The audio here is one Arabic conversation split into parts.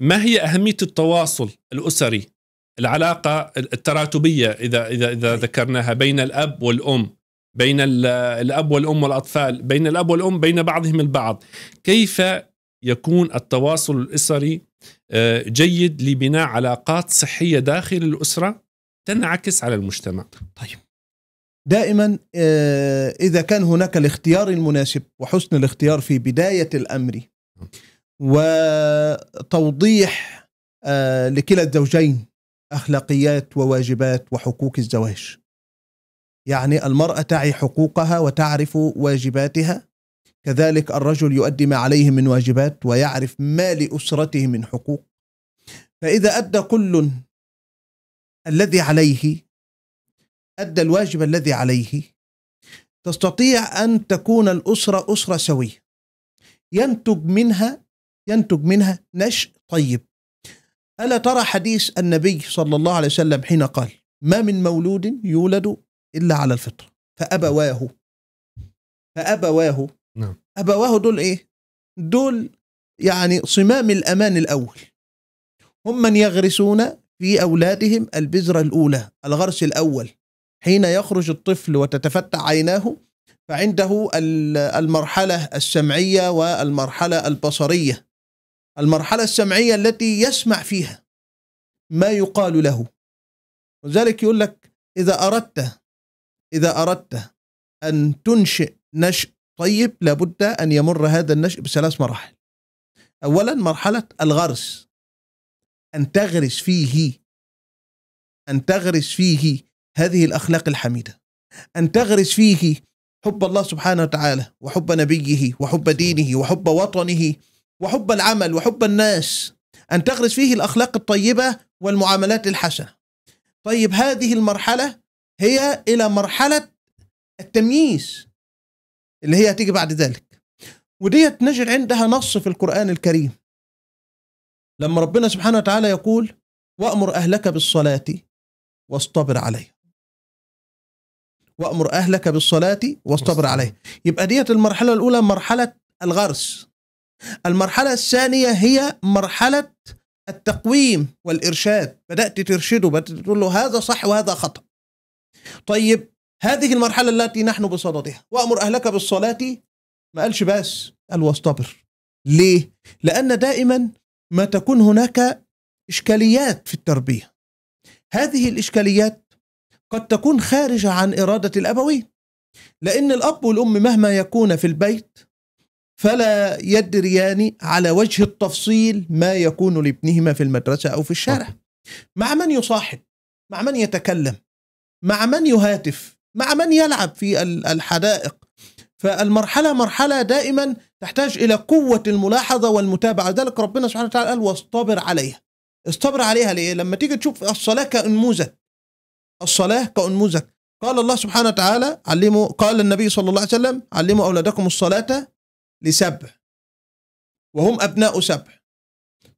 ما هي أهمية التواصل الأسري العلاقة التراتبية إذا إذا إذا ذكرناها بين الأب والأم بين الأب والأم والأطفال بين الأب والأم بين بعضهم البعض كيف يكون التواصل الأسري آه، جيد لبناء علاقات صحية داخل الأسرة تنعكس على المجتمع طيب دائما آه، إذا كان هناك الاختيار المناسب وحسن الاختيار في بداية الأمر نعم. وتوضيح آه، لكلا الزوجين اخلاقيات وواجبات وحقوق الزواج. يعني المراه تعي حقوقها وتعرف واجباتها كذلك الرجل يؤدي ما عليه من واجبات ويعرف ما لاسرته من حقوق. فاذا ادى كل الذي عليه ادى الواجب الذي عليه تستطيع ان تكون الاسره اسره سويه. ينتج منها ينتج منها نشء طيب ألا ترى حديث النبي صلى الله عليه وسلم حين قال ما من مولود يولد إلا على الفطرة فأبواه فأبواه نعم. أبواه دول إيه دول يعني صمام الأمان الأول هم من يغرسون في أولادهم البذرة الأولى الغرس الأول حين يخرج الطفل وتتفتح عيناه فعنده المرحلة السمعية والمرحلة البصرية المرحلة السمعية التي يسمع فيها ما يقال له وذلك يقول لك إذا أردت إذا أردت أن تنشئ نشء طيب لابد أن يمر هذا النشء بثلاث مراحل أولا مرحلة الغرس أن تغرس فيه أن تغرس فيه هذه الأخلاق الحميدة أن تغرس فيه حب الله سبحانه وتعالى وحب نبيه وحب دينه وحب وطنه وحب العمل وحب الناس أن تغرس فيه الأخلاق الطيبة والمعاملات الحسنة طيب هذه المرحلة هي إلى مرحلة التمييز اللي هي هتيجي بعد ذلك وديت نجد عندها نص في القرآن الكريم لما ربنا سبحانه وتعالى يقول وأمر أهلك بالصلاة واصطبر عليها وأمر أهلك بالصلاة واصطبر عليها يبقى ديت المرحلة الأولى مرحلة الغرس المرحلة الثانية هي مرحلة التقويم والإرشاد بدأت ترشده بدأت تقول له هذا صح وهذا خطأ طيب هذه المرحلة التي نحن بصددها وأمر أهلك بالصلاة ما قالش بس قال واصطبر ليه؟ لأن دائما ما تكون هناك إشكاليات في التربية هذه الإشكاليات قد تكون خارجة عن إرادة الأبوين لأن الأب والأم مهما يكون في البيت فلا يدريان على وجه التفصيل ما يكون لابنهما في المدرسة أو في الشارع مع من يصاحب مع من يتكلم مع من يهاتف مع من يلعب في الحدائق فالمرحلة مرحلة دائما تحتاج إلى قوة الملاحظة والمتابعة ذلك ربنا سبحانه وتعالى قال واصطبر عليها اصطبر عليها ليه؟ لما تيجي تشوف الصلاة كأنموذج الصلاة كأنموذج قال الله سبحانه وتعالى علموا قال النبي صلى الله عليه وسلم علموا أولادكم الصلاة لسبع وهم أبناء سبع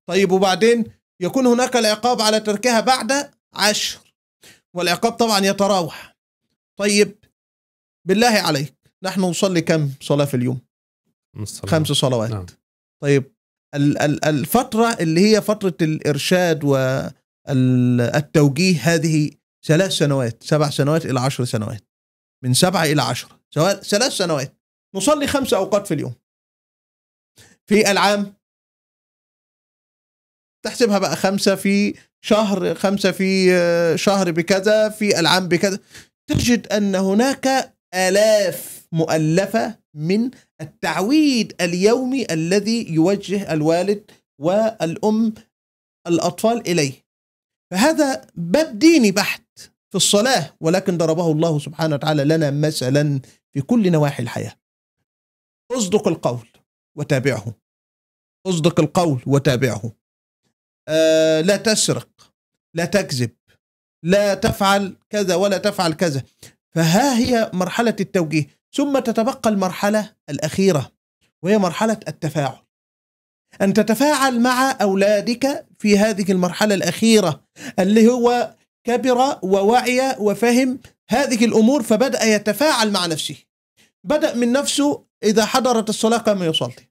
طيب وبعدين يكون هناك العقاب على تركها بعد عشر والعقاب طبعا يتراوح طيب بالله عليك نحن نصلي كم صلاة في اليوم الصلاة. خمس صلوات نعم. طيب الفترة اللي هي فترة الإرشاد والتوجيه هذه ثلاث سنوات سبع سنوات إلى عشر سنوات من سبعة إلى عشر ثلاث سنوات نصلي خمس أوقات في اليوم في العام تحسبها بقى خمسة في شهر خمسة في آه، شهر بكذا في العام بكذا تجد ان هناك الاف مؤلفه من التعويد اليومي الذي يوجه الوالد والام الاطفال اليه فهذا باب ديني بحت في الصلاه ولكن ضربه الله سبحانه وتعالى لنا مثلا في كل نواحي الحياه اصدق القول وتابعه اصدق القول وتابعه آه لا تسرق لا تكذب لا تفعل كذا ولا تفعل كذا فها هي مرحلة التوجيه ثم تتبقى المرحلة الأخيرة وهي مرحلة التفاعل أن تتفاعل مع أولادك في هذه المرحلة الأخيرة اللي هو كبر ووعي وفهم هذه الأمور فبدأ يتفاعل مع نفسه بدأ من نفسه إذا حضرت الصلاة قام يصلي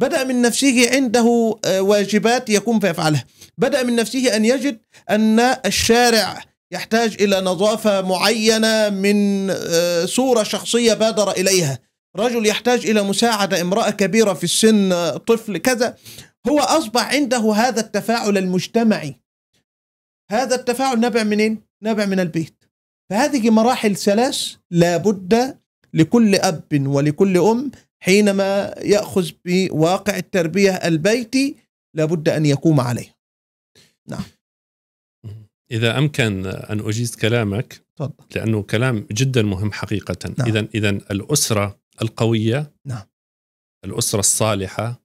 بدأ من نفسه عنده آه، واجبات يقوم فيفعلها بدأ من نفسه أن يجد أن الشارع يحتاج إلى نظافة معينة من آه، صورة شخصية بادر إليها رجل يحتاج إلى مساعدة امرأة كبيرة في السن آه، طفل كذا هو أصبح عنده هذا التفاعل المجتمعي هذا التفاعل نبع منين؟ نبع من البيت فهذه مراحل ثلاث لابد لكل أب ولكل أم حينما يأخذ بواقع التربية البيتي لابد أن يقوم عليه نعم إذا أمكن أن أجيز كلامك طبعا. لأنه كلام جدا مهم حقيقة نعم. إذا إذا الأسرة القوية نعم. الأسرة الصالحة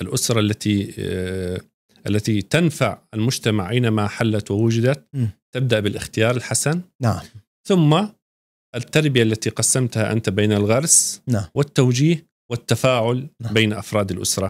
الأسرة التي آه، التي تنفع المجتمع أينما حلت ووجدت م. تبدأ بالاختيار الحسن نعم. ثم التربيه التي قسمتها انت بين الغرس نعم. والتوجيه والتفاعل نعم. بين افراد الاسره